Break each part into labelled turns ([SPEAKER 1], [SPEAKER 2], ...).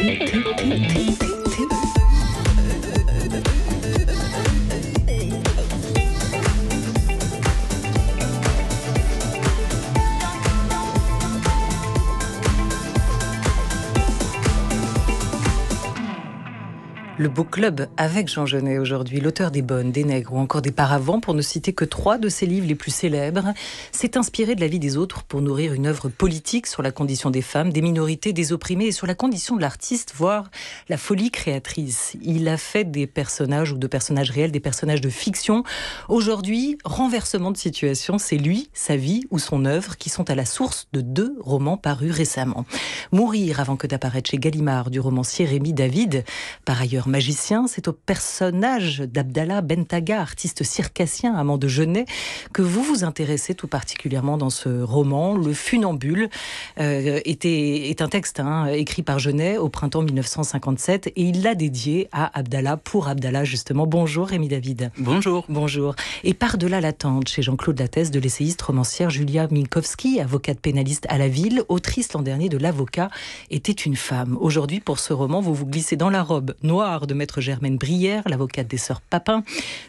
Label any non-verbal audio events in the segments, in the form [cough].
[SPEAKER 1] Tee, tee, tee, tee, tee.
[SPEAKER 2] Le beau Club avec Jean Genet aujourd'hui, l'auteur des Bonnes, des Nègres ou encore des Paravents, pour ne citer que trois de ses livres les plus célèbres, s'est inspiré de la vie des autres pour nourrir une œuvre politique sur la condition des femmes, des minorités, des opprimés et sur la condition de l'artiste, voire la folie créatrice. Il a fait des personnages ou de personnages réels, des personnages de fiction. Aujourd'hui, renversement de situation, c'est lui, sa vie ou son œuvre qui sont à la source de deux romans parus récemment. Mourir avant que d'apparaître chez Gallimard du romancier Rémi David, par ailleurs magicien, c'est au personnage d'Abdallah Bentaga, artiste circassien, amant de Genet, que vous vous intéressez tout particulièrement dans ce roman. Le funambule euh, était, est un texte hein, écrit par Genet au printemps 1957 et il l'a dédié à Abdallah, pour Abdallah justement. Bonjour Rémi David. Bonjour. Bonjour. Et par-delà l'attente, chez Jean-Claude Lattès, de l'essayiste romancière Julia Minkowski, avocate pénaliste à la ville, autrice l'an dernier de L'avocat, était une femme. Aujourd'hui, pour ce roman, vous vous glissez dans la robe noire de maître Germaine Brière, l'avocate des sœurs Papin,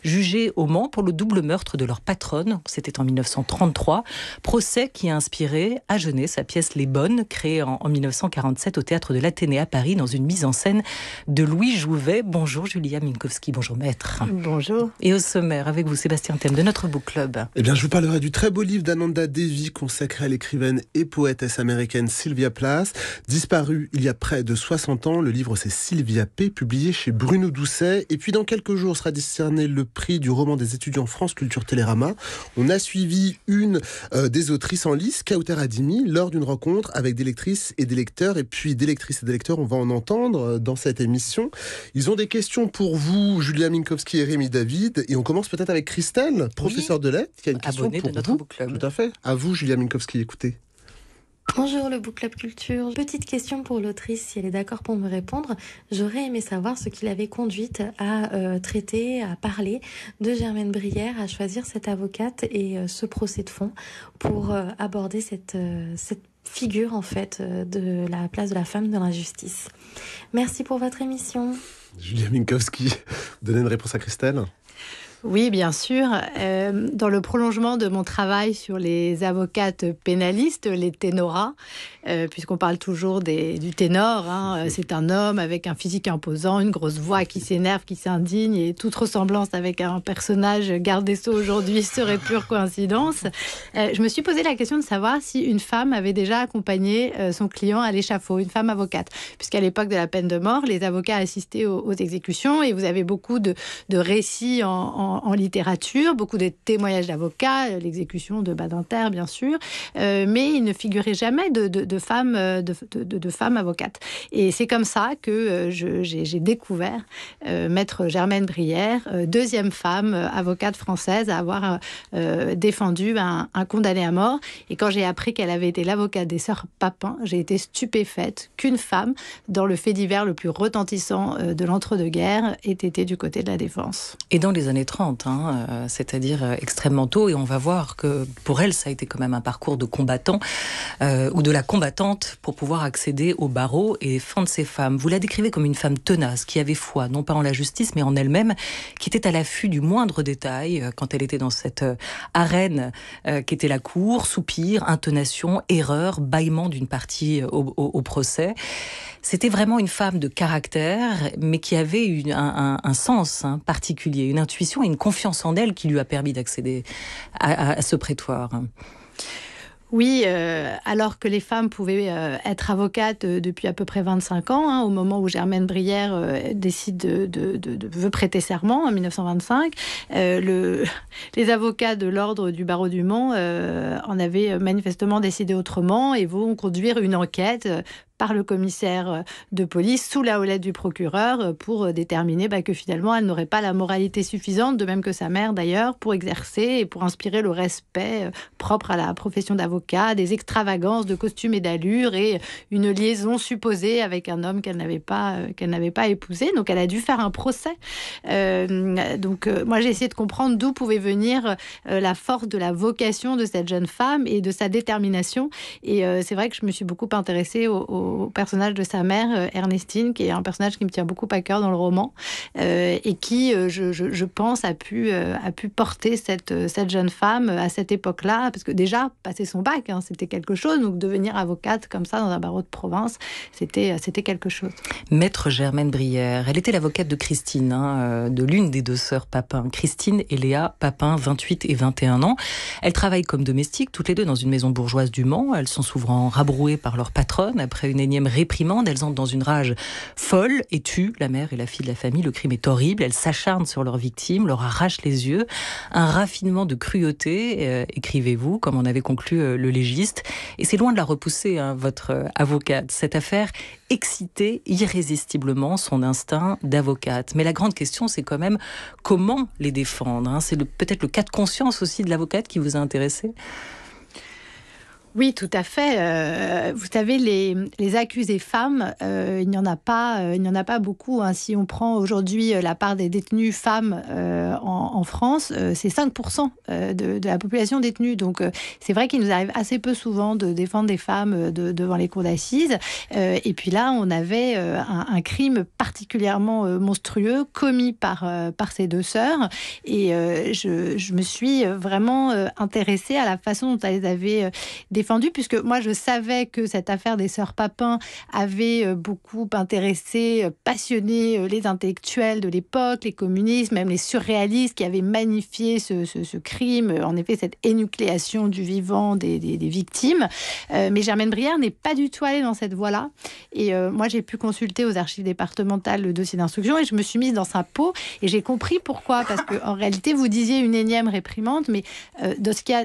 [SPEAKER 2] jugée au Mans pour le double meurtre de leur patronne. C'était en 1933. Procès qui a inspiré à Genet sa pièce Les Bonnes, créée en, 1947 au théâtre de l'Athénée à Paris dans une mise en scène de Louis Jouvet. Bonjour Julia Minkowski, bonjour maître. Bonjour. Et au sommaire, avec vous Sébastien Thème de notre book club.
[SPEAKER 1] Eh bien, je vous parlerai du très beau livre d'Ananda Devi consacré à l'écrivaine et poétesse américaine Sylvia Plath. Disparue il y a près de 60 ans, le livre c'est Sylvia P, publié chez Bruno Doucet. Et puis dans quelques jours sera discerné le prix du roman des étudiants France Culture Télérama. On a suivi une euh, des autrices en lice, Kauter Adimi, lors d'une rencontre avec des lectrices et des lecteurs. Et puis des lectrices et des lecteurs, on va en entendre euh, dans cette émission. Ils ont des questions pour vous, Julia Minkowski et Rémi David. Et on commence peut-être avec Christelle, professeure de lettres, qui a une question pour notre vous. Tout à fait. À vous, Julia Minkowski, écoutez.
[SPEAKER 3] Bonjour le Book Club Culture. Petite question pour l'autrice, si elle est d'accord pour me répondre. J'aurais aimé savoir ce qui l'avait conduite à euh, traiter, à parler de Germaine Brière, à choisir cette avocate et euh, ce procès de fond pour euh, aborder cette, cette figure en fait de la place de la femme dans la justice. Merci pour votre émission.
[SPEAKER 1] Julia Minkowski, donnez une réponse à Christelle.
[SPEAKER 3] Oui, bien sûr. Euh, dans le prolongement de mon travail sur les avocates pénalistes, les ténoras, euh, puisqu'on parle toujours du ténor, hein, c'est un homme avec un physique imposant, une grosse voix qui s'énerve, qui s'indigne, et toute ressemblance avec un personnage garde des sceaux aujourd'hui [laughs] serait pure coïncidence. Euh, je me suis posé la question de savoir si une femme avait déjà accompagné son client à l'échafaud, une femme avocate, puisqu'à l'époque de la peine de mort, les avocats assistaient aux, exécutions, et vous avez beaucoup de, récits en en, littérature, beaucoup de témoignages d'avocats, euh, l'exécution de Badinter, bien sûr, euh, mais il ne figurait jamais de, femmes, de, femmes euh, avocates. Et c'est comme ça que j'ai découvert Maître Germaine Brière, deuxième femme avocate française à avoir défendu un, un, condamné à mort. Et quand j'ai appris qu'elle avait été l'avocate des sœurs Papin, j'ai été stupéfaite qu'une femme, dans le fait divers le plus retentissant de l'entre-deux-guerres, ait été du côté de la défense.
[SPEAKER 2] Et dans les années 30, Hein, euh, c'est-à-dire euh, extrêmement tôt. Et on va voir que pour elle, ça a été quand même un parcours de combattant euh, ou de la combattante pour pouvoir accéder au barreau et fendre ses femmes. Vous la décrivez comme une femme tenace qui avait foi, non pas en la justice, mais en elle-même, qui était à l'affût du moindre détail quand elle était dans cette arène qui était la cour, soupir, intonation, erreur, bâillement d'une partie au, procès. C'était vraiment une femme de caractère, mais qui avait un, sens hein, particulier, une intuition et une confiance en elle qui lui a permis d'accéder à, ce prétoire.
[SPEAKER 3] Oui, euh, alors que les femmes pouvaient euh, être avocates euh, depuis à peu près 25 ans, hein, au moment où Germaine Brière décide de, veut prêter serment en 1925, le, [laughs] les avocats de l'ordre du barreau du Mans en avaient manifestement décidé autrement et vont conduire une enquête par le commissaire euh, de police sous la houlette du procureur euh, pour euh, déterminer bah, que finalement elle n'aurait pas la moralité suffisante, de même que sa mère d'ailleurs, pour exercer et pour inspirer le respect propre à la profession d'avocat, des extravagances de costumes et d'allure et une liaison supposée avec un homme qu'elle n'avait pas, qu'elle n'avait pas épousé. Donc elle a dû faire un procès. donc moi j'ai essayé de comprendre d'où pouvait venir la force de la vocation de cette jeune femme et de sa détermination. Et c'est vrai que je me suis beaucoup intéressée au personnage de sa mère, euh, Ernestine, qui est un personnage qui me tient beaucoup à cœur dans le roman euh, et qui, euh, je, pense, a pu, a pu porter cette, cette jeune femme à cette époque-là, parce que déjà, passer son bac, hein, c'était quelque chose, donc devenir avocate comme ça dans un barreau de province, c'était quelque chose.
[SPEAKER 2] Maître Germaine Brière, elle était l'avocate de Christine, hein, de l'une des deux sœurs Papin, Christine et Léa Papin, 28 et 21 ans. Elles travaillent comme domestiques, toutes les deux dans une maison bourgeoise du Mans. Elles sont souvent rabrouées par leur patronne après une énième réprimande, elles entrent dans une rage folle et tuent la mère et la fille de la famille. Le crime est horrible, elles s'acharnent sur leurs victimes, leur arrachent les yeux. Un raffinement de cruauté, euh, écrivez-vous, comme en avait conclu euh, le légiste. Et c'est loin de la repousser, hein, votre euh, avocate. Cette affaire excitait irrésistiblement son instinct d'avocate. Mais la grande question, c'est quand même comment les défendre. Hein. C'est peut-être le cas de conscience aussi de l'avocate qui vous a intéressé.
[SPEAKER 3] Oui, tout à fait. Euh, vous savez, les, accusés femmes, euh, il n'y en a pas, euh, il n'y en a pas beaucoup. Hein. Si on prend aujourd'hui la part des détenues femmes en, France, c'est 5% de, la population détenue. Donc, c'est vrai qu'il nous arrive assez peu souvent de défendre des femmes devant les cours d'assises. et puis là, on avait un, crime particulièrement monstrueux commis par ces deux sœurs. Et je, me suis vraiment intéressée à la façon dont elles avaient défendu, puisque moi, je savais que cette affaire des sœurs Papin avait euh, beaucoup intéressé, euh, passionné euh, les intellectuels de l'époque, les communistes, même les surréalistes qui avaient magnifié ce, crime, en effet, cette énucléation du vivant des, victimes. mais Germaine Brière n'est pas du tout allée dans cette voie-là. Et moi, j'ai pu consulter aux archives départementales le dossier d'instruction et je me suis mise dans sa peau et j'ai compris pourquoi. Parce qu'en réalité, vous disiez une énième réprimande, mais de ce qui a,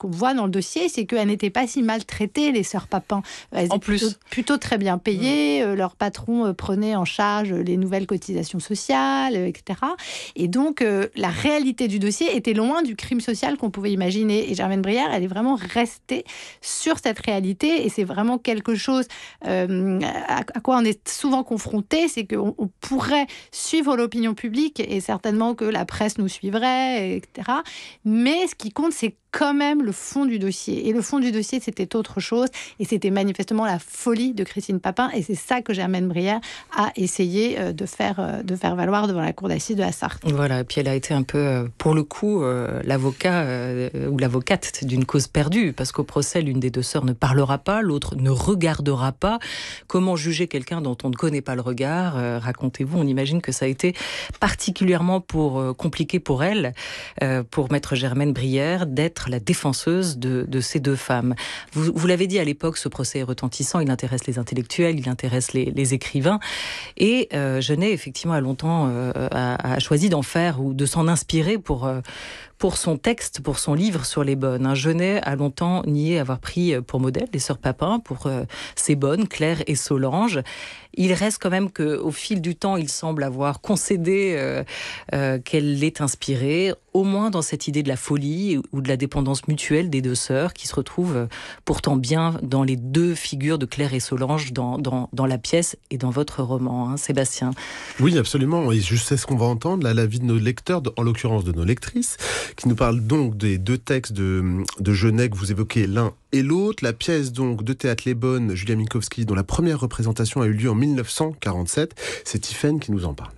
[SPEAKER 3] qu'on voit dans le dossier, c'est qu'elles mm. n'étaient pas si maltraitées, les sœurs Papin. Elles en étaient plus. Plutôt, très bien payées, mm. euh, leur patron euh, prenait en charge euh, les nouvelles cotisations sociales, etc. Et donc, la réalité du dossier était loin du crime social qu'on pouvait imaginer. Et Germaine Brière, elle est vraiment restée sur cette réalité. Et c'est vraiment quelque chose à, quoi on est souvent confronté, c'est qu'on pourrait suivre l'opinion publique et certainement que la presse nous suivrait, etc. Mais ce qui compte, c'est quand même le fond du dossier. Et le fond du dossier, c'était autre chose. Et c'était manifestement la folie de Christine Papin. Et c'est ça que Germaine Brière a essayé euh, de faire, euh, de faire valoir devant la cour d'assises de la Sarthe.
[SPEAKER 2] Voilà. Et puis elle a été un peu, euh, pour le coup, l'avocat ou l'avocate d'une cause perdue. Parce qu'au procès, l'une des deux sœurs ne parlera pas, l'autre ne regardera pas. Comment juger quelqu'un dont on ne connaît pas le regard Racontez-vous. On imagine que ça a été particulièrement pour, compliqué pour elle, pour maître Germaine Brière, d'être la défenseuse de, ces deux femmes. Vous, l'avez dit à l'époque, ce procès est retentissant, il intéresse les intellectuels, il intéresse les, écrivains. Et je euh, n'ai effectivement, a longtemps euh, choisi d'en faire ou de s'en inspirer pour, euh, pour son texte, pour son livre sur les bonnes. Genet hein, a longtemps nié avoir pris euh, pour modèle les sœurs Papin pour euh, ses bonnes, Claire et Solange. Il reste quand même qu'au fil du temps, il semble avoir concédé euh, qu'elle l'ait inspirée, au moins dans cette idée de la folie ou de la dépendance mutuelle des deux sœurs, qui se retrouvent pourtant bien dans les deux figures de Claire et Solange dans, dans,
[SPEAKER 1] dans la pièce et dans votre roman, hein, Sébastien. Oui, absolument. Et je sais ce qu'on va entendre, là, la vie de nos lecteurs, en l'occurrence de nos lectrices qui nous parle donc des deux textes de, de Genet que vous évoquez, l'un et l'autre. La pièce donc de Théâtre Les Bonnes, Julia Minkowski, dont la première représentation a eu lieu en 1947. C'est Tiffaine qui nous en parle.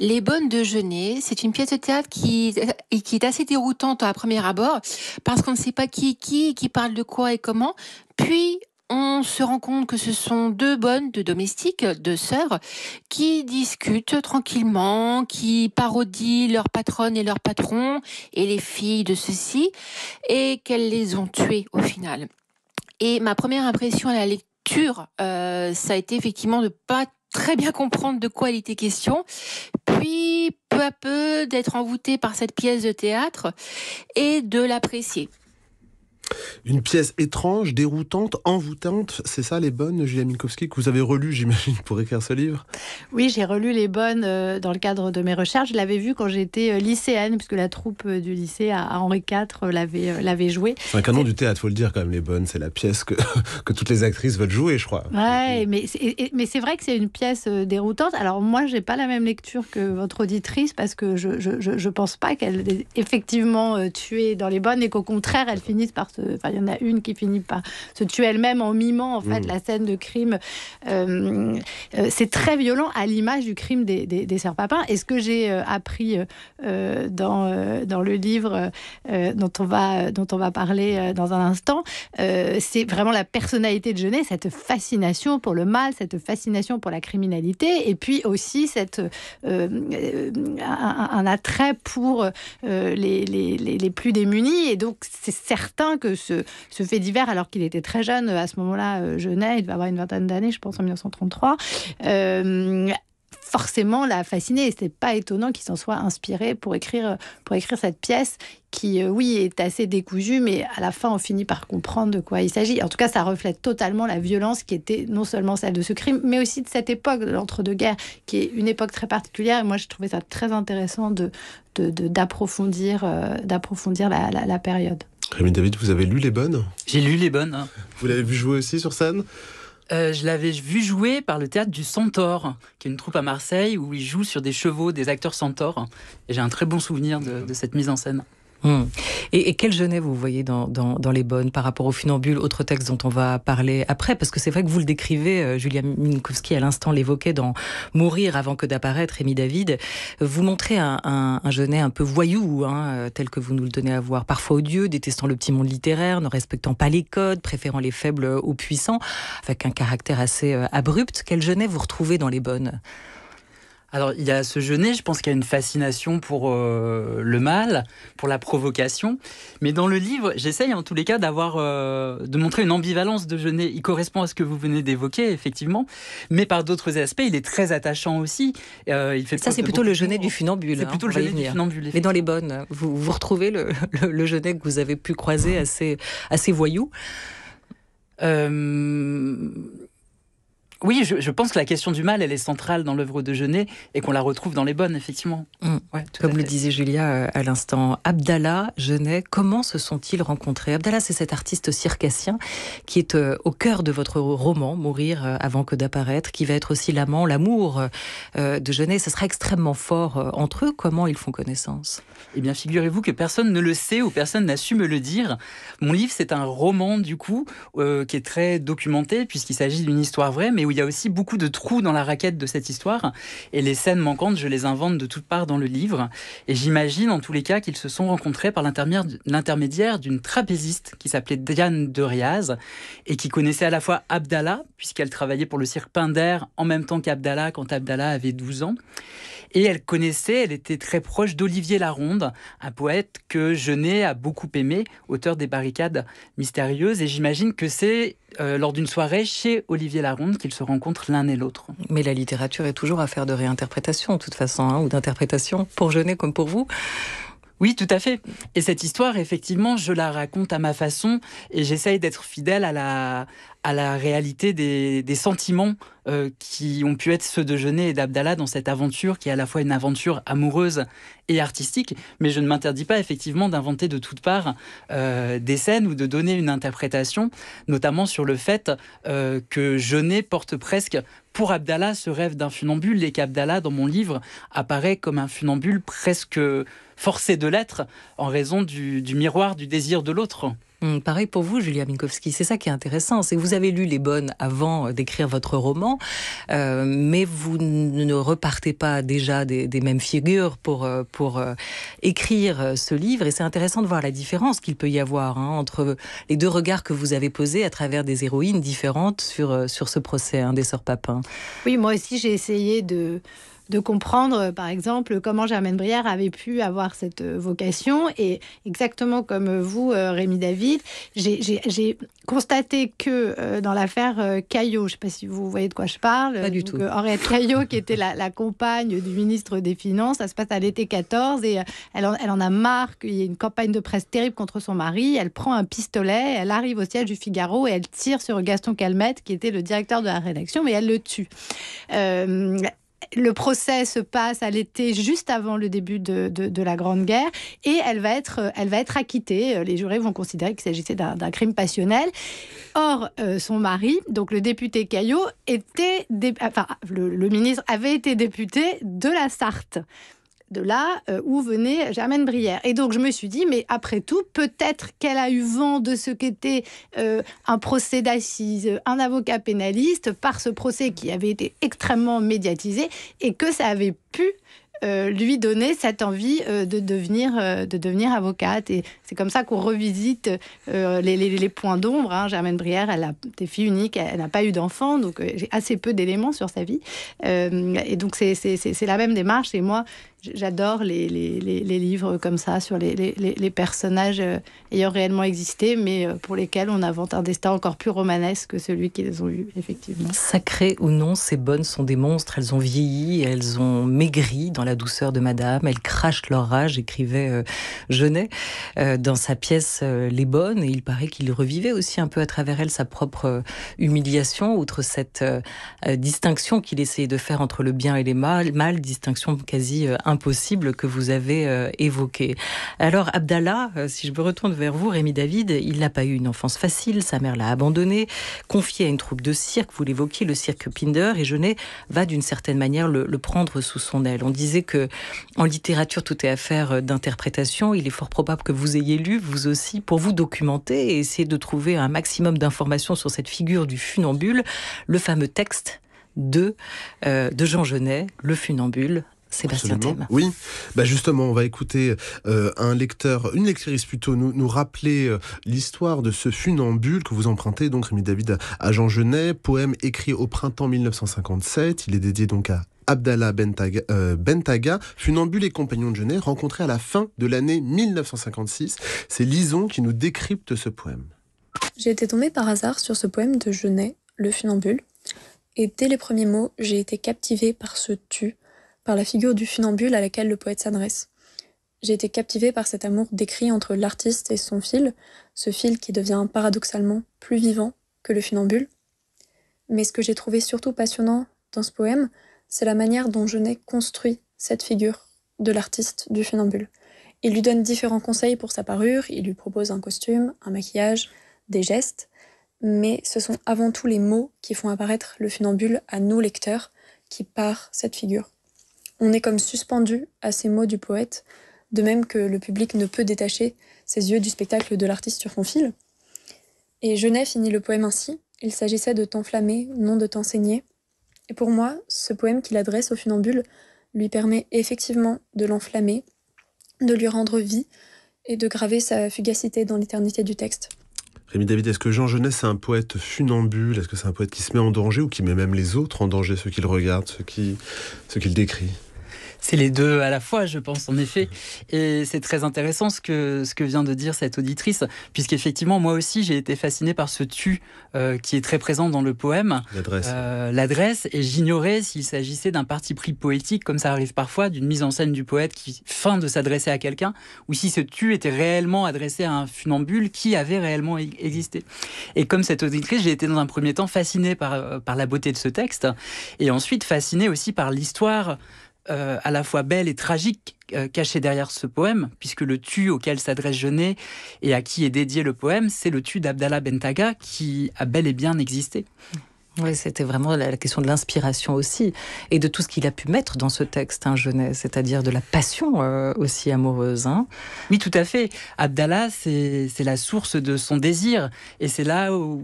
[SPEAKER 2] Les Bonnes de Genet, c'est une pièce de théâtre qui, qui est assez déroutante à premier abord, parce qu'on ne sait pas qui est
[SPEAKER 3] qui, qui parle de quoi et comment. Puis, on se rend compte que ce sont deux bonnes, deux domestiques, deux sœurs, qui discutent tranquillement, qui parodient
[SPEAKER 4] leur patronne et leur patron et les filles de ceux-ci, et qu'elles les ont tuées au final. Et ma première impression à la lecture, euh, ça a été
[SPEAKER 2] effectivement de pas très bien comprendre de quoi il était question, puis peu à peu d'être envoûté par cette pièce de théâtre et de l'apprécier.
[SPEAKER 1] Une pièce étrange, déroutante, envoûtante, c'est ça les bonnes, Julia Minkowski, que vous avez relu, j'imagine, pour écrire ce livre
[SPEAKER 3] Oui, j'ai relu les bonnes euh, dans le cadre de mes recherches. Je l'avais vu quand j'étais euh, lycéenne, puisque la troupe euh, du lycée à, Henri IV l'avait, jouée. joué.
[SPEAKER 1] C'est un canon du théâtre, faut le dire quand même, les bonnes, c'est la pièce que, [laughs] toutes les actrices veulent jouer, je crois.
[SPEAKER 3] Ouais, mais c'est, vrai que c'est une pièce déroutante. Alors moi, j'ai pas la même lecture que votre auditrice, parce que je, je, pense pas qu'elle est effectivement tuée dans les bonnes et qu'au contraire, elle finisse par il y en a une qui finit par se tuer elle-même en mimant, en fait, mm. la scène de crime. Euh, euh, c'est très violent à l'image du crime des, des, sœurs Papin. Et ce que j'ai euh, appris dans, dans le livre dont, on va, dont on va parler dans un instant, c'est vraiment la personnalité de Genet, cette fascination pour le mal, cette fascination pour la criminalité, et puis aussi cette, un, attrait pour les, les, les plus démunis. Et donc, c'est certain que ce, fait divers, alors qu'il était très jeune, euh, à ce moment-là, euh, jeunet, il devait avoir une vingtaine d'années, je pense, en 1933, forcément l'a fasciné. Et c'est pas étonnant qu'il s'en soit inspiré pour écrire, pour écrire cette pièce qui, euh, oui, est assez décousue, mais à la fin, on finit par comprendre de quoi il s'agit. En tout cas, ça reflète totalement la violence qui était non seulement celle de ce crime, mais aussi de cette époque, de l'entre-deux-guerres, qui est une époque très particulière. moi, j'ai trouvé ça très intéressant de, d'approfondir, euh, la, période.
[SPEAKER 1] Rémi David, vous avez lu Les Bonnes J'ai lu Les Bonnes. Hein. Vous l'avez vu jouer aussi sur scène euh, je l'avais vu jouer
[SPEAKER 5] par le théâtre du Centaure, qui est une troupe à Marseille où il joue sur des chevaux des acteurs centaures. Et j'ai un très bon souvenir de cette mise en scène. Hmm. Et, quel genet vous voyez dans,
[SPEAKER 2] Les Bonnes par rapport au funambule, autre texte dont on va parler après Parce que c'est vrai que vous le décrivez, euh, Julia Minkowski à l'instant l'évoquait dans Mourir avant que d'apparaître, Rémi David. Vous montrez un, un, un Genet un peu voyou, hein, euh, tel que vous nous le donnez à voir, parfois odieux, détestant le petit monde littéraire, ne respectant pas les codes, préférant les faibles aux puissants, avec un caractère assez euh, abrupt. Quel
[SPEAKER 5] genet vous retrouvez dans Les Bonnes alors, il y a ce jeûner, je pense qu'il y a une fascination pour euh, le mal, pour la provocation. Mais dans le livre, j'essaye en tous les cas d'avoir, euh, de montrer une ambivalence de jeûner. Il correspond à ce que vous venez d'évoquer, effectivement. Mais par d'autres aspects, il est très attachant aussi. Euh, Ça, c'est plutôt le jeûner du funambule. C'est hein, plutôt le
[SPEAKER 2] jeûner du funambule. Mais dans les bonnes, vous, vous retrouvez le, le, que vous avez pu croiser assez,
[SPEAKER 5] assez voyou. Oui, je, pense que la question du mal, elle est centrale dans l'œuvre de Genet et qu'on la retrouve dans les bonnes, effectivement. Mm.
[SPEAKER 2] Comme le disait Julia euh, à l'instant, Abdallah, Genet, comment se sont-ils rencontrés Abdallah, c'est cet artiste circassien qui est euh, au cœur de votre roman, Mourir euh, avant que d'apparaître, qui va être aussi l'amant, l'amour de Genet. Ce sera extrêmement fort entre eux. Comment ils font connaissance
[SPEAKER 5] Eh bien, figurez-vous que personne ne le sait ou personne n'a su me le dire. Mon livre, c'est un roman, du coup, qui est très documenté, puisqu'il s'agit d'une histoire vraie, mais il y a aussi beaucoup de trous dans la raquette de cette histoire. Et les scènes manquantes, je les invente de toutes parts dans le livre. Et j'imagine en tous les cas qu'ils se sont rencontrés par l'intermédiaire d'une trapéziste qui s'appelait Diane de Riaz et qui connaissait à la fois Abdallah, puisqu'elle travaillait pour le cirque Pinder en même temps qu'Abdallah quand Abdallah avait 12 ans. Et elle connaissait, elle était très proche d'Olivier Laronde, un poète que Genet a beaucoup aimé, auteur des Barricades mystérieuses. Et j'imagine que c'est euh, lors d'une soirée chez Olivier Laronde qu'ils se rencontrent l'un et l'autre. Mais la littérature est toujours affaire de réinterprétation, de toute façon, hein, ou d'interprétation, pour Genet comme pour vous. Oui, tout à fait. Et cette histoire, effectivement, je la raconte à ma façon et j'essaye d'être fidèle à la, à la réalité des, sentiments euh, qui ont pu être ceux de Jeunet et d'Abdallah dans cette aventure qui est à la fois une aventure amoureuse et artistique, mais je ne m'interdis pas effectivement d'inventer de toutes parts euh, des scènes ou de donner une interprétation, notamment sur le fait euh, que Jeunet porte presque pour Abdallah ce rêve d'un funambule et qu'Abdallah dans mon livre apparaît comme un funambule presque forcé de l'être en raison du miroir du désir de l'autre.
[SPEAKER 2] Hum, pareil pour vous, Julia Minkowski. C'est ça qui est intéressant. C'est vous avez lu Les Bonnes avant euh, d'écrire votre roman, euh, mais vous ne repartez pas déjà des, mêmes figures pour, euh, pour écrire ce livre. Et c'est intéressant de voir la différence qu'il peut y avoir hein, entre les deux regards que vous avez posés à travers des héroïnes différentes sur, sur ce procès hein, des sœurs Papin.
[SPEAKER 3] Oui, moi aussi, j'ai essayé de de comprendre, euh, par exemple, comment Germaine Brière avait pu avoir cette euh, vocation. Et exactement comme vous, euh, Rémi David, j'ai constaté que dans l'affaire Caillot, je ne sais pas si vous voyez de quoi je parle, Henriette Caillot, qui était la, compagne du ministre des Finances, ça se passe à l'été 14 et elle en, a marre qu'il y ait une campagne de presse terrible contre son mari. Elle prend un pistolet, elle arrive au siège du Figaro et elle tire sur Gaston Calmette, qui était le directeur de la rédaction, mais elle le tue le procès se passe à l'été, juste avant le début de, la Grande Guerre, et elle va être, euh, elle va être acquittée. Euh, les jurés vont considérer qu'il s'agissait d'un crime passionnel. Or, euh, son mari, donc le député Caillot, était, le ministre avait été député de la Sarthe de là euh, où venait Germaine Brière. Et donc je me suis dit, mais après tout, peut-être qu'elle a eu vent de ce qu'était euh, un procès d'assises, euh, un avocat pénaliste, par ce procès qui avait été extrêmement médiatisé, et que ça avait pu lui donner cette envie de, devenir, de devenir avocate. Et c'est comme ça qu'on revisite les, points d'ombre. Hein. Germaine Brière, elle a des filles uniques, elle, n'a pas eu d'enfants, donc j'ai assez peu d'éléments sur sa vie. et donc c'est la même démarche. Et moi, J'adore les, les, les, livres comme ça sur les, personnages euh, ayant réellement existé, mais euh, pour lesquels on invente un destin encore plus romanesque que celui qu'ils ont eu, effectivement.
[SPEAKER 2] Sacrées ou non, ces bonnes sont des monstres. Elles ont vieilli, elles ont maigri dans la douceur de Madame, elles crachent leur rage, écrivait Genet euh, dans sa pièce Les Bonnes. Et il paraît qu'il revivait aussi un peu à travers elle sa propre humiliation, outre cette distinction qu'il essayait de faire entre le bien et les mal, mal distinction quasi impossible que vous avez euh, évoqué. Alors Abdallah, euh, si je me retourne vers vous, Rémi David, il n'a pas eu une enfance facile, sa mère l'a abandonné, confié à une troupe de cirque, vous l'évoquiez, le cirque Pinder, et Genet va d'une certaine manière le, prendre sous son aile. On disait que en littérature, tout est affaire d'interprétation, il est fort probable que vous ayez lu, vous aussi, pour vous documenter et essayer de trouver un maximum d'informations sur cette figure du funambule, le fameux texte
[SPEAKER 1] de, euh, de Jean Genet, Le Funambule, Sébastien Thème. Oui, bah justement, on va écouter euh, un lecteur, une lectrice plutôt, nous, rappeler euh, l'histoire de ce funambule que vous empruntez, donc Rémi David à Jean Genet, poème écrit au printemps 1957. Il est dédié donc à Abdallah Bentaga, euh, Bentaga, funambule et compagnon de Genet, rencontré à la fin de l'année 1956. C'est Lison qui nous décrypte ce poème.
[SPEAKER 4] J'ai été tombée par hasard sur ce poème de Genet, Le funambule, et dès les premiers mots, j'ai été captivée par ce tu par la figure du funambule à laquelle le poète s'adresse. J'ai été captivée par cet amour décrit entre l'artiste et son fil, ce fil qui devient paradoxalement plus vivant que le funambule. Mais ce que j'ai trouvé surtout passionnant dans ce poème, c'est la manière dont je n'ai construit cette figure de l'artiste du funambule. Il lui donne différents conseils pour sa parure, il lui propose un costume, un maquillage, des gestes, mais ce sont avant tout les mots qui font apparaître le funambule à nos lecteurs, qui part cette figure. On est comme suspendu à ces mots du poète, de même que le public ne peut détacher ses yeux du spectacle de l'artiste sur son fil. Et Genet finit le poème ainsi Il s'agissait de t'enflammer, non de t'enseigner. Et pour moi, ce poème qu'il adresse au funambule lui permet effectivement de l'enflammer, de lui rendre vie et de graver sa fugacité dans l'éternité du texte.
[SPEAKER 1] Rémi David, est-ce que Jean Genet, c'est un poète funambule Est-ce que c'est un poète qui se met en danger ou qui met même les autres en danger, ceux qu'il regarde, ceux qu'il décrit c'est les deux à la fois, je pense, en effet.
[SPEAKER 5] Et c'est très intéressant ce que, ce que vient de dire cette auditrice, puisqu'effectivement, moi aussi, j'ai été fasciné par ce tu euh, qui est très présent dans le poème. L'adresse. Euh, l'adresse, et j'ignorais s'il s'agissait d'un parti pris poétique, comme ça arrive parfois, d'une mise en scène du poète qui feint de s'adresser à quelqu'un, ou si ce tu était réellement adressé à un funambule qui avait réellement e-, existé. Et comme cette auditrice, j'ai été dans un premier temps fasciné par, euh, par la beauté de ce texte, et ensuite fasciné aussi par l'histoire euh, à la fois belle et tragique euh, cachée derrière ce poème, puisque le tu auquel s'adresse Genet et à qui est dédié le poème, c'est le tu d'Abdallah Bentaga qui a bel et bien existé c'était vraiment la question de
[SPEAKER 2] l'inspiration aussi, et de tout ce qu'il a pu mettre dans ce texte, hein, jeunesse, c'est-à-dire de la passion euh,
[SPEAKER 5] aussi amoureuse. Hein. Oui, tout à fait. Abdallah, c'est la source de son désir, et c'est là où,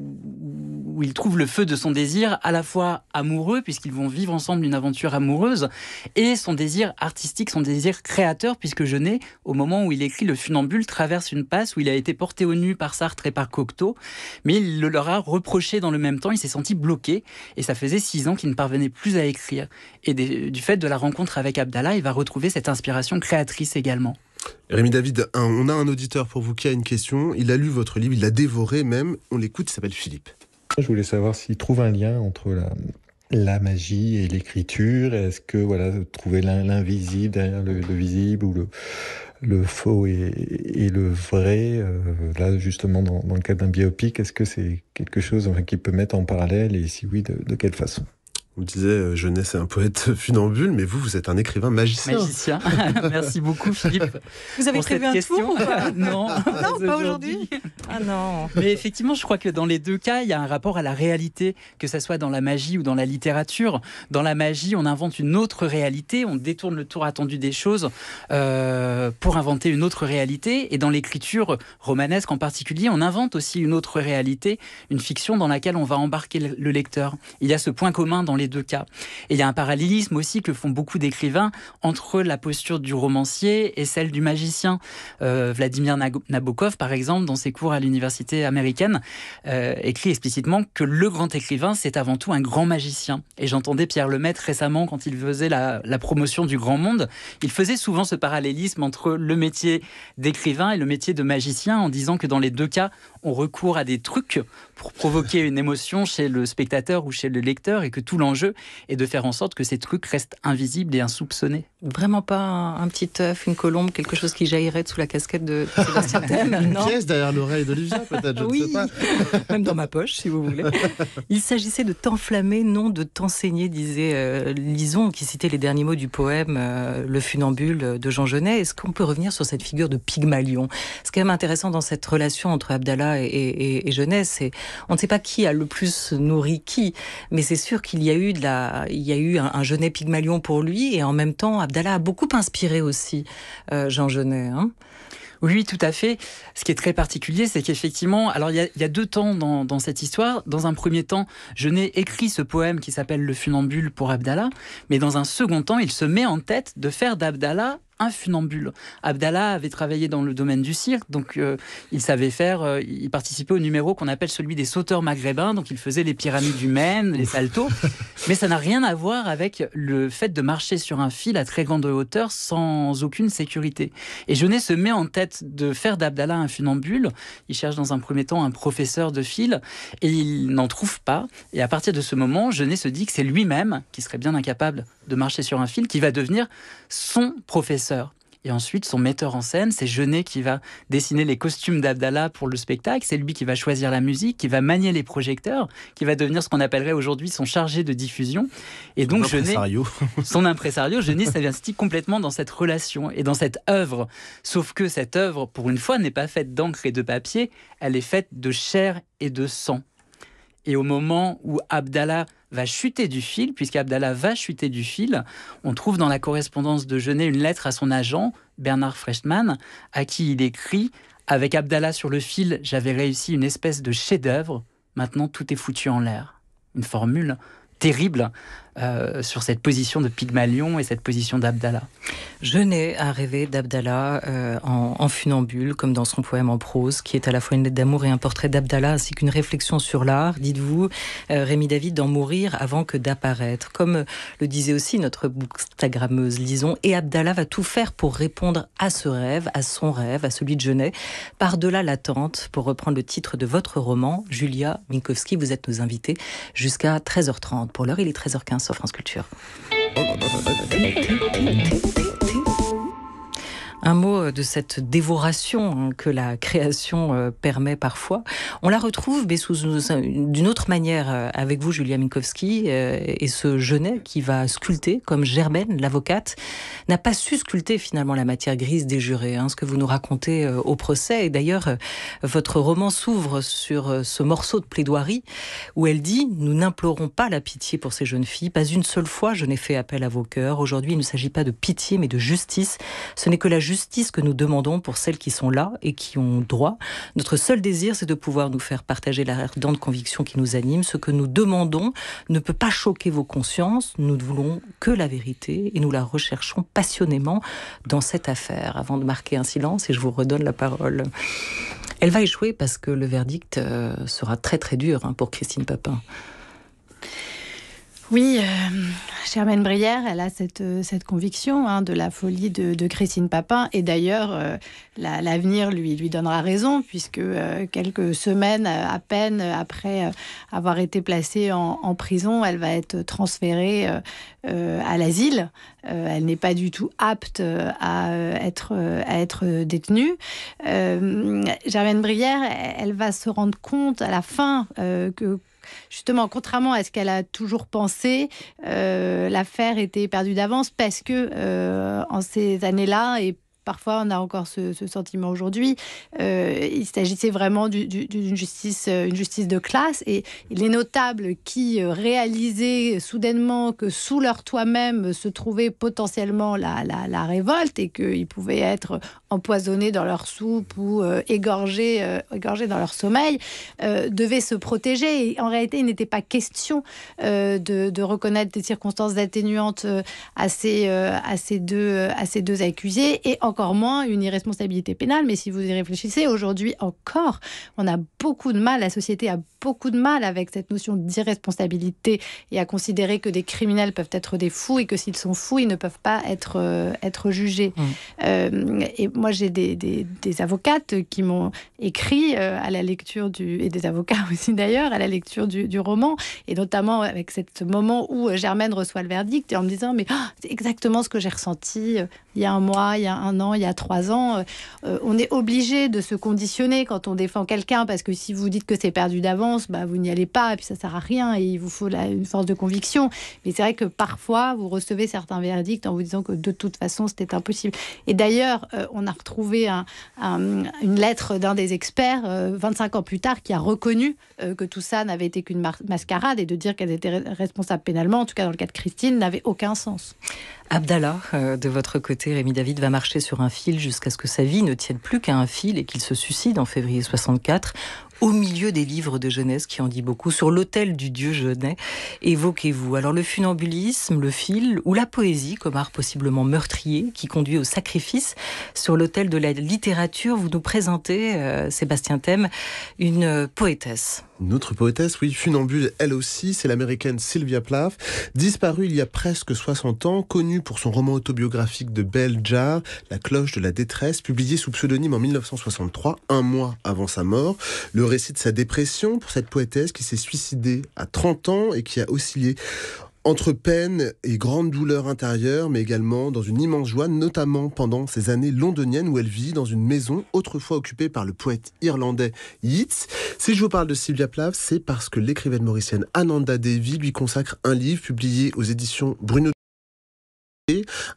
[SPEAKER 5] il trouve le feu de son désir, à la fois amoureux, puisqu'ils vont vivre ensemble une aventure amoureuse, et son désir artistique, son désir créateur, puisque Jeunet, au moment où il écrit Le funambule, traverse une passe où il a été porté au nu par Sartre et par Cocteau, mais il le leur a reproché dans le même temps, il s'est senti bloqué et ça faisait six ans qu'il ne parvenait plus à écrire. Et du fait de la rencontre avec Abdallah, il va retrouver cette inspiration créatrice également.
[SPEAKER 1] Rémi David, on a un auditeur pour vous qui a une question. Il a lu votre livre, il l'a dévoré même. On l'écoute, il s'appelle Philippe. Je voulais savoir s'il trouve un lien entre la, la magie et l'écriture Est-ce que voilà trouver l'invisible derrière le, visible ou le, le faux et, le vrai, euh, là justement dans, le cadre d'un biopic, est-ce que c'est quelque chose enfin, qui peut mettre en parallèle et si oui, de quelle façon on disait euh, jeunesse et un poète [laughs] funambule, mais vous, vous êtes un écrivain magicien. Magicien. [laughs] Merci
[SPEAKER 5] beaucoup, Philippe. Vous avez prévu un question. tour [laughs] Non, non pas aujourd'hui. ah non. Mais effectivement, je crois que dans les deux cas, il y a un rapport à la réalité, que ce soit dans la magie ou dans la littérature. Dans la magie, on invente une autre réalité, on détourne le tour attendu des choses euh, pour inventer une autre réalité. Et dans l'écriture romanesque en particulier, on invente aussi une autre réalité, une fiction dans laquelle on va embarquer le lecteur. Il y a ce point commun dans les deux cas. Et il y a un parallélisme aussi que font beaucoup d'écrivains entre la posture du romancier et celle du magicien. Euh, Vladimir Nabokov, par exemple, dans ses cours à l'université américaine, euh, écrit explicitement que le grand écrivain, c'est avant tout un grand magicien. Et j'entendais Pierre Lemaitre récemment, quand il faisait la, la promotion du grand monde, il faisait souvent ce parallélisme entre le métier d'écrivain et le métier de magicien en disant que dans les deux cas, on recours à des trucs pour provoquer une émotion chez le spectateur ou chez le lecteur et que tout l'enjeu est de faire en sorte que ces trucs restent invisibles et insoupçonnés.
[SPEAKER 2] Vraiment pas un, petit œuf, une colombe, quelque chose qui jaillirait sous la casquette de [laughs] Sébastien Thème. une pièce
[SPEAKER 5] derrière l'oreille peut-être, je ne sais
[SPEAKER 2] pas. [laughs] même dans ma poche, si vous voulez. Il s'agissait de t'enflammer, non de t'enseigner, disait euh, Lison, qui citait les derniers mots du poème euh, Le funambule de Jean Genet. Est-ce qu'on peut revenir sur cette figure de Pygmalion Ce quand même intéressant dans cette relation entre Abdallah et, jeunesse. Et on ne sait pas qui a le plus nourri qui, mais c'est sûr qu'il y a eu de il y a eu un, un, Pygmalion pour lui, et en même temps, Abdallah a beaucoup inspiré aussi
[SPEAKER 5] euh, Jean Genet. Hein. Oui, tout à fait. Ce qui est très particulier, c'est qu'effectivement, alors il y, a, deux temps dans, cette histoire. Dans un premier temps, Jeunet écrit ce poème qui s'appelle Le funambule pour Abdallah, mais dans un second temps, il se met en tête de faire d'Abdallah un funambule. Abdallah avait travaillé dans le domaine du cirque, donc euh, il savait faire, euh, il participait au numéro qu'on appelle celui des sauteurs maghrébins, donc il faisait les pyramides du les saltos, [laughs] mais ça n'a rien à voir avec le fait de marcher sur un fil à très grande hauteur sans aucune sécurité. Et Genet se met en tête de faire d'Abdallah un funambule, il cherche dans un premier temps un professeur de fil, et il n'en trouve pas, et à partir de ce moment, Genet se dit que c'est lui-même qui serait bien incapable de marcher sur un fil, qui va devenir son professeur et ensuite, son metteur en scène, c'est Jeunet qui va dessiner les costumes d'Abdallah pour le spectacle. C'est lui qui va choisir la musique, qui va manier les projecteurs, qui va devenir ce qu'on appellerait aujourd'hui son chargé de diffusion. Et donc, son Jeunet, [laughs] son impresario, Jeunet s'investit complètement dans cette relation et dans cette œuvre. Sauf que cette œuvre, pour une fois, n'est pas faite d'encre et de papier, elle est faite de chair et de sang. Et au moment où Abdallah va chuter du fil, puisqu'Abdallah va chuter du fil. On trouve dans la correspondance de Genet une lettre à son agent, Bernard Freshman, à qui il écrit Avec Abdallah sur le fil, j'avais réussi une espèce de chef-d'œuvre. Maintenant, tout est foutu en l'air. Une formule terrible euh, sur cette position de Pygmalion et cette position d'Abdallah Je n'ai rêvé
[SPEAKER 2] d'Abdallah euh, en, funambule, comme dans son poème en prose, qui est à la fois une lettre d'amour et un portrait d'Abdallah, ainsi qu'une réflexion sur l'art, dites-vous, euh, Rémi David, d'en mourir avant que d'apparaître. Comme le disait aussi notre bookstagrammeuse Lison, et Abdallah va tout faire pour répondre à ce rêve, à son rêve, à celui de Genet, par-delà l'attente, pour reprendre le titre de votre roman, Julia Minkowski, vous êtes nos invités, jusqu'à 13h30. Pour l'heure, il est 13h15 sur France Culture. Un mot euh, de cette dévoration hein, que la création euh, permet parfois. On la retrouve, mais sous d'une autre manière euh, avec vous, Julia Minkowski, et ce jeunet qui va sculpter, comme Germaine, l'avocate, n'a pas su sculpter finalement la matière grise des jurés, hein, ce que vous nous racontez au procès. Et d'ailleurs, votre roman s'ouvre sur ce morceau de plaidoirie où elle dit Nous n'implorons pas la pitié pour ces jeunes filles. Pas une seule fois je n'ai fait appel à vos cœurs. Aujourd'hui, il ne s'agit pas de pitié, mais de justice. Ce n'est que la justice justice que nous demandons pour celles qui sont là et qui ont droit. Notre seul désir, c'est de pouvoir nous faire partager la ardente conviction qui nous anime. Ce que nous demandons ne peut pas choquer vos consciences. Nous ne voulons que la vérité et nous la recherchons passionnément dans cette affaire. Avant de marquer un silence, et je vous redonne la parole. Elle va échouer parce que le verdict euh, sera très très dur hein, pour Christine Papin.
[SPEAKER 4] Oui,
[SPEAKER 3] Germaine euh, Brière, elle a cette, euh, cette conviction hein, de la folie de, Christine Papin. Et d'ailleurs, euh, l'avenir lui, lui donnera raison, puisque quelques semaines à peine après avoir été placée en, prison, elle va être transférée à l'asile. elle n'est pas du tout apte à être, à être détenue. Germaine Brière, elle va se rendre compte à la fin que justement, contrairement à ce qu'elle a toujours pensé, euh, l'affaire était perdue d'avance parce que euh, en ces années-là et Parfois, on a encore ce, sentiment aujourd'hui. Euh, il s'agissait vraiment d'une justice, une justice de classe. Et les notables qui réalisaient soudainement que sous leur toit même se trouvait potentiellement la, la révolte et qu'ils pouvaient être empoisonnés dans leur soupe ou égorger euh, égorgés, euh, dans leur sommeil, euh, devaient se protéger. Et en réalité, il n'était pas question de, reconnaître des circonstances atténuantes à ces, à, ces deux, à ces deux accusés, et encore moins une irresponsabilité pénale. Mais si vous y réfléchissez, aujourd'hui encore, on a beaucoup de mal, la société a beaucoup de mal avec cette notion d'irresponsabilité et à considérer que des criminels peuvent être des fous et que s'ils sont fous, ils ne peuvent pas être, être jugés. Mmh. et moi, j'ai des, des, avocates qui m'ont écrit euh, à la lecture du. et des avocats [laughs] aussi d'ailleurs, à la lecture du, roman, et notamment avec ce moment où euh, Germaine reçoit le verdict, et en me disant Mais oh, c'est exactement ce que j'ai ressenti. Euh, il y a un mois, il y a un an, il y a trois ans. Euh, euh, on est obligé de se conditionner quand on défend quelqu'un parce que si vous dites que c'est perdu d'avance, bah, vous n'y allez pas et puis ça sert à rien et il vous faut une force de conviction. Mais c'est vrai que parfois, vous recevez certains verdicts en vous disant que de toute façon, c'était impossible. Et d'ailleurs, euh, on a retrouvé une lettre d'un des experts 25 ans plus tard qui a reconnu que tout ça n'avait été qu'une mascarade et de dire qu'elle était responsable pénalement, en tout cas dans le cas de Christine, n'avait aucun sens.
[SPEAKER 2] Abdallah, de votre côté, Rémi David va marcher sur un fil jusqu'à ce que sa vie ne tienne plus qu'à un fil et qu'il se suicide en février 64 au milieu des livres de jeunesse qui en dit beaucoup, sur l'autel du dieu jeunet, évoquez-vous alors le funambulisme, le fil ou la poésie comme art possiblement meurtrier qui conduit au sacrifice. Sur l'autel de la littérature, vous nous présentez, euh, Sébastien Thème, une
[SPEAKER 1] poétesse autre poétesse, oui, funambule elle aussi, c'est l'américaine Sylvia Plath, disparue il y a presque 60 ans, connue pour son roman autobiographique de Belle Jar, La cloche de la détresse, publié sous pseudonyme en 1963, un mois avant sa mort. Le récit de sa dépression pour cette poétesse qui s'est suicidée à 30 ans et qui a oscillé entre peine et grande douleur intérieure, mais également dans une immense joie, notamment pendant ces années londoniennes où elle vit dans une maison autrefois occupée par le poète irlandais Yeats. Si je vous parle de Sylvia Plath, c'est parce que l'écrivaine mauricienne Ananda Devi lui consacre un livre publié aux éditions Bruno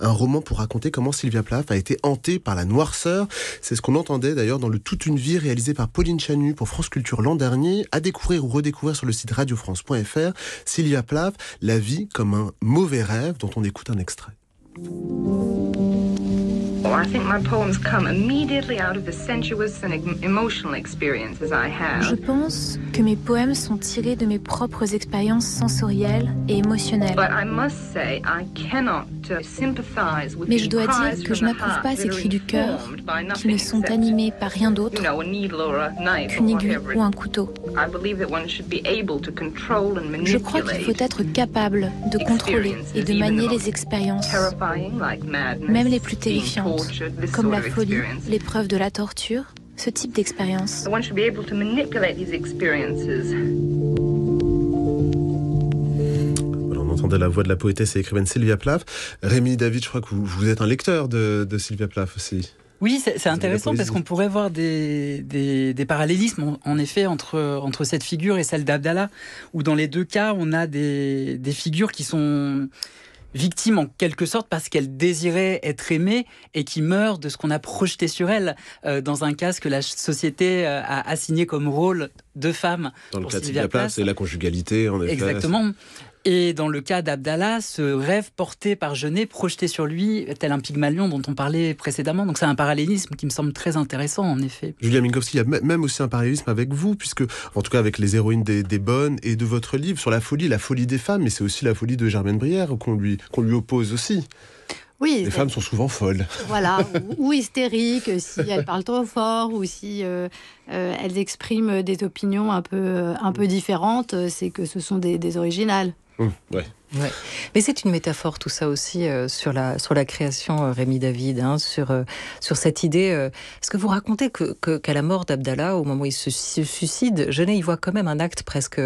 [SPEAKER 1] un roman pour raconter comment Sylvia Plath a été hantée par la noirceur. C'est ce qu'on entendait d'ailleurs dans le Toute une vie réalisé par Pauline Chanu pour France Culture l'an dernier, à découvrir ou redécouvrir sur le site radiofrance.fr. Sylvia Plath, La vie comme un mauvais rêve dont on écoute un extrait. I think my poems come immediately out of the sensuous and emotional experiences I have. Je
[SPEAKER 4] pense que mes poèmes sont tirés de mes propres expériences sensorielles et émotionnelles. Uh,
[SPEAKER 3] Mais je dois dire que je n'approuve pas ces cris du
[SPEAKER 4] cœur
[SPEAKER 2] qui ne sont animés par rien d'autre qu'une aiguille ou un couteau.
[SPEAKER 1] Je crois qu'il faut
[SPEAKER 4] être capable de contrôler et de manier les expériences, même les plus terrifiantes, comme la folie, l'épreuve de la torture, ce type d'expérience.
[SPEAKER 1] entendait la voix de la poétesse et écrivaine Sylvia Plath. Rémi David, je crois que vous, êtes un lecteur de, de Sylvia Plath aussi.
[SPEAKER 5] Oui, c'est intéressant parce qu'on pourrait voir des, parallélismes, en, effet, entre, entre cette figure et celle d'Abdallah, où dans les deux cas, on a des, figures qui sont victimes, en quelque sorte parce qu'elles désiraient être aimées et qui meurent de ce qu'on a projeté sur elles, euh, dans un cas que la société euh, a assigné comme rôle de femme.
[SPEAKER 1] Dans le cas de Sylvia Plath, c'est la conjugalité en effet. Exactement.
[SPEAKER 5] Et dans le cas d'Abdallah, ce rêve porté par Genet, projeté sur lui, tel un pygmalion dont on parlait précédemment. Donc c'est un parallélisme qui me semble très intéressant, en effet.
[SPEAKER 1] Julia Minkowski, il y a même aussi un parallélisme avec vous, puisque, en tout cas avec les héroïnes des, bonnes et de votre livre sur la folie, la folie des femmes, mais c'est aussi la folie de Germaine Brière qu'on lui, qu'on lui oppose aussi. Oui, les femmes sont souvent folles.
[SPEAKER 3] Voilà, [laughs] ou, hystériques si elles parlent trop fort, ou si euh, euh, elles expriment des opinions un peu, un peu différentes, c'est que ce sont des originales.
[SPEAKER 1] Mmh. ouais.
[SPEAKER 2] Mais c'est une métaphore tout ça aussi euh, sur la sur la création euh, Rémi David, hein, sur euh, sur cette idée. est ce que vous racontez que qu'à la mort d'Abdallah, au moment où il se, suicide, Genet y voit quand même un acte presque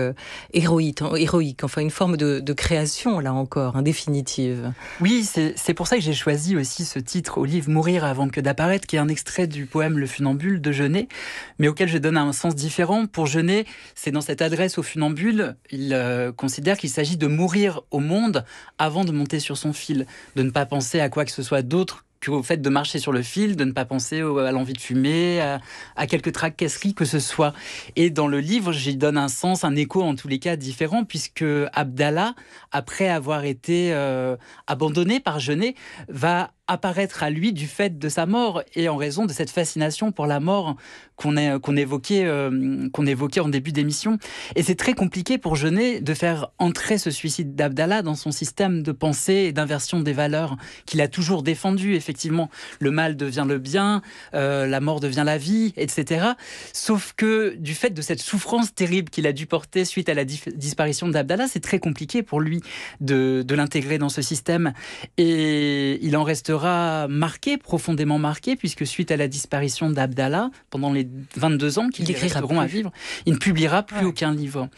[SPEAKER 2] héroïque, hein, héroïque, enfin une forme de, de création là encore,
[SPEAKER 5] hein, définitive. Oui, c'est pour ça que j'ai choisi aussi ce titre au livre Mourir avant que d'apparaître, qui est un extrait du poème Le Funambule de Genet, mais auquel je donne un sens différent. Pour Genet, c'est dans cette adresse au funambule, il considère qu'il s'agit de mourir au monde avant de monter sur son fil, de ne pas penser à quoi que ce soit d'autre que au fait de marcher sur le fil, de ne pas penser à l'envie de fumer, à, quelques tracasseries que ce soit. Et dans le livre, j'y donne un sens, un écho en tous les cas différent, puisque Abdallah, après avoir été euh, abandonné par Genet, va apparaître à lui du fait de sa mort et en raison de cette fascination pour la mort qu'on évoquait, euh, qu'on évoquait en début d'émission. Et c'est très compliqué pour Genet de faire entrer ce suicide d'Abdallah dans son système de pensée et d'inversion des valeurs qu'il a toujours défendu. Effectivement, le mal devient le bien, euh, la mort devient la vie, etc. Sauf que du fait de cette souffrance terrible qu'il a dû porter suite à la disparition d'Abdallah, c'est très compliqué pour lui de l'intégrer dans ce système. Et il en restera marqué, profondément marqué, puisque suite à la disparition d'Abdallah, pendant les 22 ans qu'il écrit à vivre, il ne publiera plus aucun livre.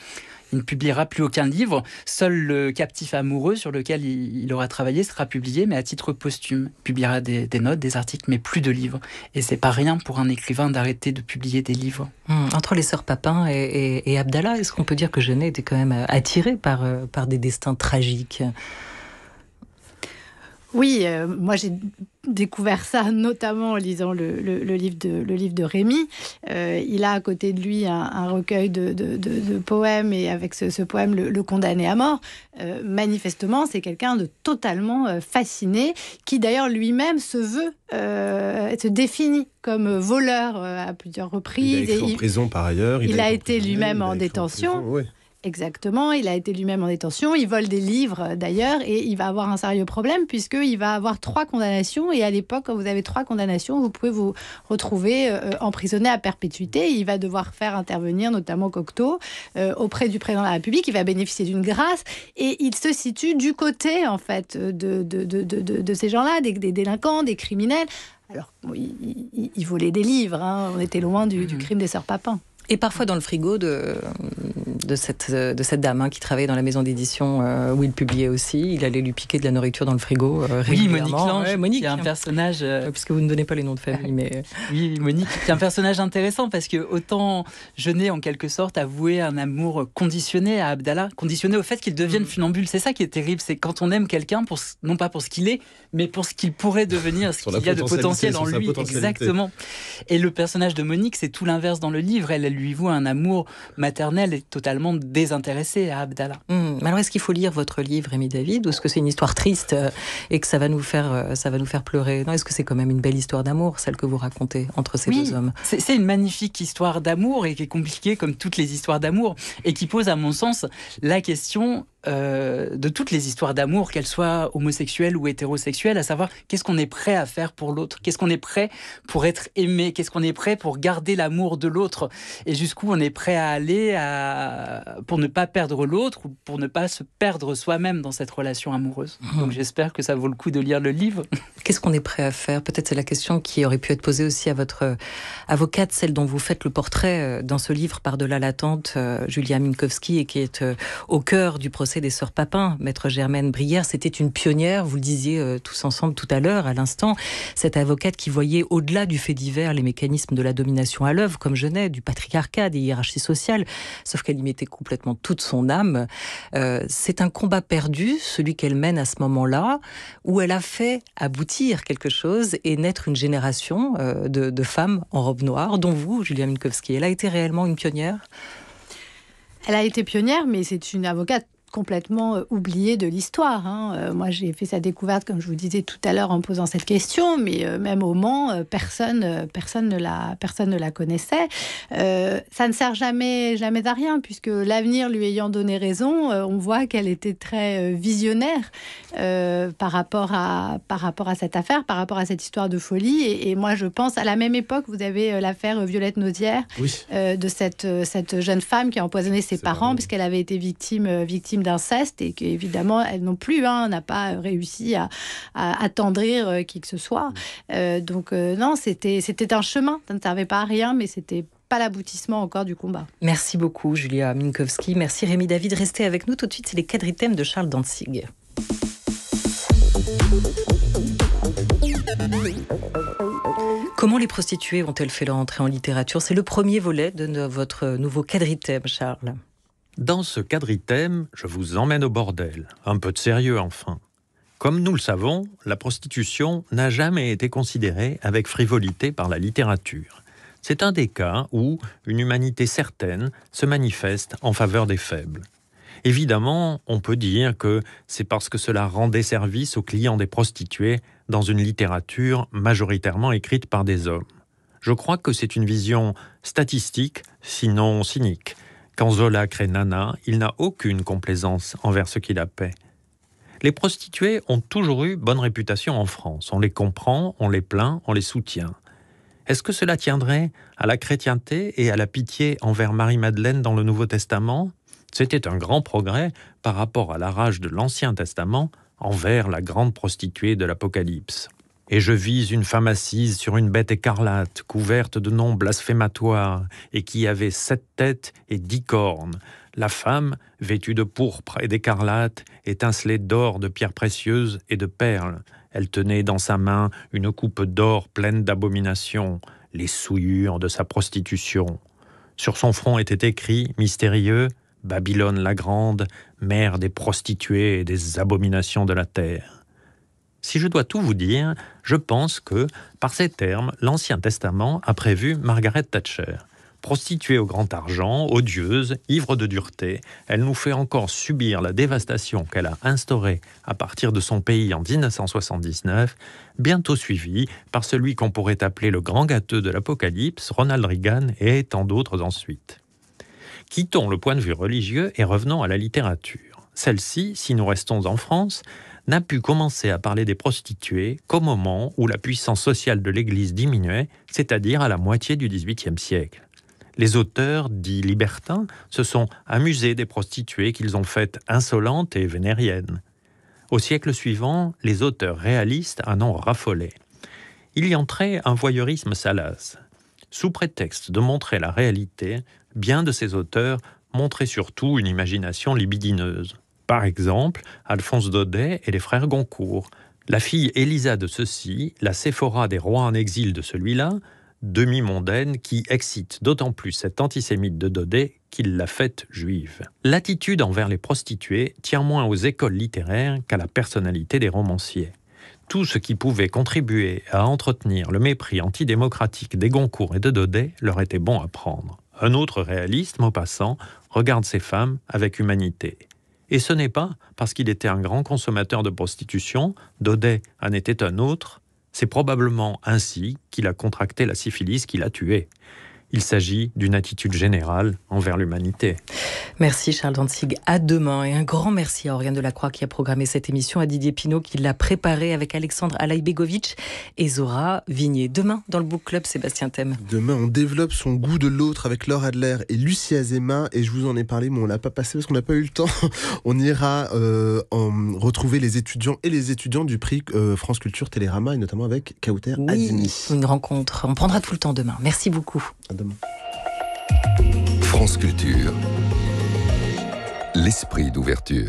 [SPEAKER 5] Il ne publiera plus aucun livre. Seul le captif amoureux sur lequel il, aura travaillé sera publié, mais à titre posthume. Il publiera des, notes, des articles, mais plus de livres. Et c'est pas rien pour un écrivain d'arrêter de publier des livres. Hmm. entre les sœurs Papin et,
[SPEAKER 2] Abdallah, est-ce qu'on peut dire que Genet était quand même euh, attiré euh, par des destins tragiques
[SPEAKER 3] oui, euh, moi j'ai découvert ça notamment en lisant le, le, livre, de, le livre de Rémi. Euh, il a à côté de lui un, recueil de, de, de, poèmes et avec ce, poème, le, condamné à mort. Euh, manifestement, c'est quelqu'un de totalement fasciné qui d'ailleurs lui-même se veut, se définit comme voleur à plusieurs reprises. Il a été en
[SPEAKER 1] prison par ailleurs. Il, a, été
[SPEAKER 3] lui-même en, détention. Exactement, il a été lui-même en détention, il vole des livres euh, d'ailleurs, et il va avoir un sérieux problème puisqu'il va avoir trois condamnations, et à l'époque, quand vous avez trois condamnations, vous pouvez vous retrouver euh, euh, emprisonné à perpétuité, il va devoir faire intervenir notamment Cocteau auprès du président de la République, il va bénéficier d'une grâce, et il se situe du côté en fait de, de, de, de, ces gens-là, des, délinquants, des criminels. Alors, il, volait des livres, hein, on était loin du, du mhm. crime des sœurs Papin
[SPEAKER 2] et parfois dans le frigo de, de, cette, euh, de cette dame hein, qui travaillait dans la maison d'édition euh, où il publiait aussi. Il allait lui piquer de la nourriture dans le frigo. Euh, oui, Monique Lange,
[SPEAKER 5] qui un personnage. Puisque vous ne donnez pas les noms de famille, mais. oui, Monique, qui un personnage intéressant parce que autant je n'ai en quelque sorte avoué un amour conditionné à Abdallah, conditionné au fait qu'il devienne mm. funambule. C'est ça qui est terrible, c'est quand on aime quelqu'un, pour, non pas pour ce qu'il est, mais pour ce qu'il pourrait devenir, ce [laughs] qu'il y a de potentiel en lui. Exactement. Et le personnage de Monique, c'est tout l'inverse dans le livre. Elle, elle lui lui voue un amour maternel et totalement désintéressé à Abdallah. Hmm. Alors est-ce qu'il faut lire votre livre, Amy David, ou est-ce que
[SPEAKER 2] c'est une histoire triste euh, et que ça va nous faire, euh, ça va nous faire pleurer Non, est-ce que c'est quand même une belle histoire d'amour, celle que vous racontez entre ces deux hommes
[SPEAKER 5] C'est une magnifique histoire d'amour et qui est compliquée comme toutes les histoires d'amour et qui pose à mon sens la question euh, de toutes les histoires d'amour, qu'elles soient homosexuelles ou hétérosexuelles, à savoir qu'est-ce qu'on est prêt à faire pour l'autre, qu'est-ce qu'on est prêt pour être aimé, qu'est-ce qu'on est prêt pour garder l'amour de l'autre et jusqu'où on est prêt à aller à... pour ne pas perdre l'autre ou pour ne pas se perdre soi-même dans cette relation amoureuse. Mmh. Donc j'espère que ça vaut le coup de lire le livre.
[SPEAKER 2] [laughs] Qu'est-ce qu'on est prêt à faire Peut-être c'est la question qui aurait pu être posée aussi à votre euh, avocate, celle dont vous faites le portrait euh, dans ce livre Par-delà l'attente, Julia Minkowski, et qui est au cœur du procès des Sœurs Papin, maître Germaine Brière, c'était une pionnière, vous le disiez euh, tous ensemble tout à l'heure, à l'instant, cette avocate qui voyait au-delà du fait divers les mécanismes de la domination à l'œuvre, comme je n'ai, du patriarcat, des hiérarchies sociales, sauf qu'elle y mettait complètement toute son âme. Euh, c'est un combat perdu, celui qu'elle mène à ce moment-là, où elle a fait aboutir quelque chose et naître une génération euh, de, de, femmes en robe noire, dont vous, Julia Minkowski. Elle a été réellement une pionnière
[SPEAKER 3] elle a été pionnière, mais c'est une avocate complètement oubliée euh, oublié de l'histoire. Hein. Euh, moi, j'ai fait sa découverte, comme je vous disais tout à l'heure, en posant cette question, mais euh, même au Mans, personne, personne, ne la, personne ne la connaissait. ça ne sert jamais, jamais à rien, puisque l'avenir lui ayant donné raison, on voit qu'elle était très visionnaire par, rapport à, par rapport à cette affaire, par rapport à cette histoire de folie. Et, moi, je pense, à la même époque, vous avez l'affaire Violette Naudière, de cette, cette jeune femme qui a empoisonné ses parents, puisqu'elle avait été victime, victime d'inceste et qu'évidemment, elles n'ont plus hein, n'a pas réussi à, attendrir euh, qui que ce soit. Mm. Euh, donc euh, non, c'était un chemin. Ça ne servait pas à rien, mais c'était pas l'aboutissement encore du combat.
[SPEAKER 2] Merci beaucoup, Julia Minkowski. Merci, Rémi David. Restez avec nous tout de suite. C'est les quadritèmes de Charles Danzig. Comment les prostituées ont-elles fait leur entrée en littérature C'est le premier volet de votre nouveau quadritème,
[SPEAKER 6] Charles. Dans ce quadritème, je vous emmène au bordel. Un peu de sérieux enfin. Comme nous le savons, la prostitution n'a jamais été considérée avec frivolité par la littérature. C'est un des cas où une humanité certaine se manifeste en faveur des faibles. Évidemment, on peut dire que c'est parce que cela rendait service aux clients des prostituées dans une littérature majoritairement écrite par des hommes. Je crois que c'est une vision statistique, sinon cynique, quand Zola crée Nana, il n'a aucune complaisance envers ce qui la paie. Les prostituées ont toujours eu bonne réputation en France. On les comprend, on les plaint, on les soutient. Est-ce que cela tiendrait à la chrétienté et à la pitié envers Marie-Madeleine dans le Nouveau Testament C'était un grand progrès par rapport à la rage de l'Ancien Testament envers la grande prostituée de l'Apocalypse et je vis une femme assise sur une bête écarlate, couverte de noms blasphématoires, et qui avait sept têtes et dix cornes. La femme, vêtue de pourpre et d'écarlate, étincelait d'or, de pierres précieuses et de perles. Elle tenait dans sa main une coupe d'or pleine d'abominations, les souillures de sa prostitution. Sur son front était écrit, mystérieux, Babylone la Grande, mère des prostituées et des abominations de la terre. Si je dois tout vous dire, je pense que, par ces termes, l'Ancien Testament a prévu Margaret Thatcher. Prostituée au grand argent, odieuse, ivre de dureté, elle nous fait encore subir la dévastation qu'elle a instaurée à partir de son pays en 1979, bientôt suivie par celui qu'on pourrait appeler le grand gâteux de l'Apocalypse, Ronald Reagan et tant d'autres ensuite. Quittons le point de vue religieux et revenons à la littérature. Celle-ci, si nous restons en France, n'a pu commencer à parler des prostituées qu'au moment où la puissance sociale de l'Église diminuait, c'est-à-dire à la moitié du XVIIIe siècle. Les auteurs dits libertins se sont amusés des prostituées qu'ils ont faites insolentes et vénériennes. Au siècle suivant, les auteurs réalistes en ont raffolé. Il y entrait un voyeurisme salace. Sous prétexte de montrer la réalité, bien de ces auteurs montraient surtout une imagination libidineuse. Par exemple, Alphonse Daudet et les frères Goncourt. La fille Elisa de ceux-ci, la Séphora des rois en exil de celui-là, demi-mondaine qui excite d'autant plus cet antisémite de Daudet qu'il la faite juive. L'attitude envers les prostituées tient moins aux écoles littéraires qu'à la personnalité des romanciers. Tout ce qui pouvait contribuer à entretenir le mépris antidémocratique des Goncourt et de Daudet leur était bon à prendre. Un autre réaliste, Maupassant, regarde ces femmes avec humanité. Et ce n'est pas parce qu'il était un grand consommateur de prostitution, Daudet en était un autre, c'est probablement ainsi qu'il a contracté la syphilis qui l'a tué. Il s'agit d'une attitude générale envers l'humanité.
[SPEAKER 2] Merci Charles Danzig À demain et un grand merci à la Delacroix qui a programmé cette émission, à Didier Pinault qui l'a préparée avec Alexandre Alaïbegovic et Zora Vigné. Demain, dans le Book
[SPEAKER 1] Club, Sébastien Thème. Demain, on développe son goût de l'autre avec Laure Adler et Lucie Azema. Et je vous en ai parlé, mais on l'a pas passé parce qu'on n'a pas eu le temps. [laughs] On ira euh, retrouver les étudiants et les étudiants du prix euh, France Culture Télérama et notamment avec Kauter oui, Une rencontre. On prendra tout le temps demain. Merci beaucoup.
[SPEAKER 6] À France Culture, l'esprit d'ouverture.